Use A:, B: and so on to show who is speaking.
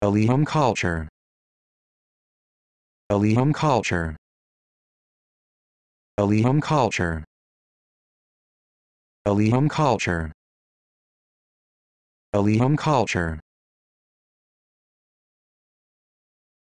A: Elihum culture. Elihum culture. Elihum culture. Elihum culture. Elihum culture.